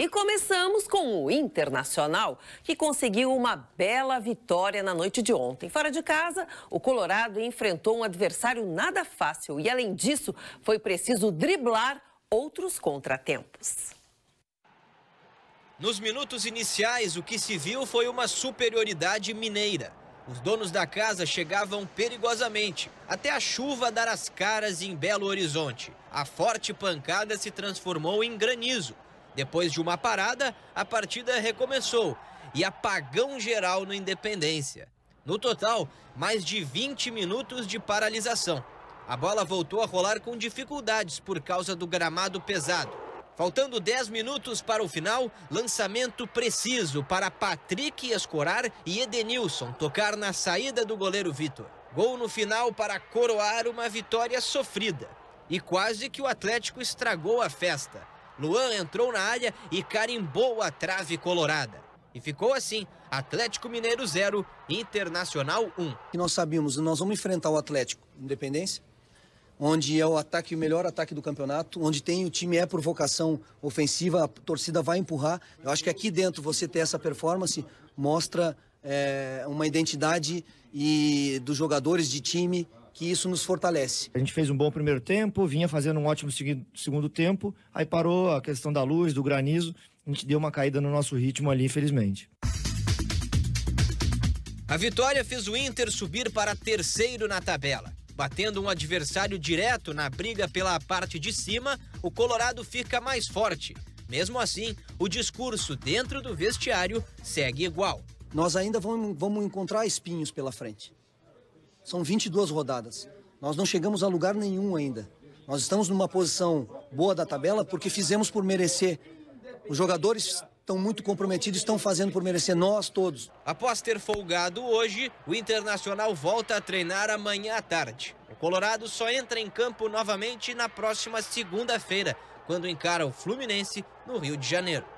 E começamos com o Internacional, que conseguiu uma bela vitória na noite de ontem. Fora de casa, o Colorado enfrentou um adversário nada fácil e, além disso, foi preciso driblar outros contratempos. Nos minutos iniciais, o que se viu foi uma superioridade mineira. Os donos da casa chegavam perigosamente, até a chuva dar as caras em Belo Horizonte. A forte pancada se transformou em granizo depois de uma parada, a partida recomeçou e apagão geral no Independência. No total, mais de 20 minutos de paralisação. A bola voltou a rolar com dificuldades por causa do gramado pesado. Faltando 10 minutos para o final, lançamento preciso para Patrick Escorar e Edenilson tocar na saída do goleiro Vitor. Gol no final para coroar uma vitória sofrida. E quase que o Atlético estragou a festa. Luan entrou na área e carimbou a trave colorada. E ficou assim: Atlético Mineiro 0, Internacional 1. Um. E nós sabemos, nós vamos enfrentar o Atlético Independência, onde é o ataque, o melhor ataque do campeonato, onde tem o time é por vocação ofensiva, a torcida vai empurrar. Eu acho que aqui dentro você ter essa performance mostra é, uma identidade e dos jogadores de time que isso nos fortalece. A gente fez um bom primeiro tempo, vinha fazendo um ótimo segundo tempo, aí parou a questão da luz, do granizo, a gente deu uma caída no nosso ritmo ali, infelizmente. A vitória fez o Inter subir para terceiro na tabela. Batendo um adversário direto na briga pela parte de cima, o Colorado fica mais forte. Mesmo assim, o discurso dentro do vestiário segue igual. Nós ainda vamos, vamos encontrar espinhos pela frente. São 22 rodadas. Nós não chegamos a lugar nenhum ainda. Nós estamos numa posição boa da tabela porque fizemos por merecer. Os jogadores estão muito comprometidos, estão fazendo por merecer nós todos. Após ter folgado hoje, o Internacional volta a treinar amanhã à tarde. O Colorado só entra em campo novamente na próxima segunda-feira, quando encara o Fluminense no Rio de Janeiro.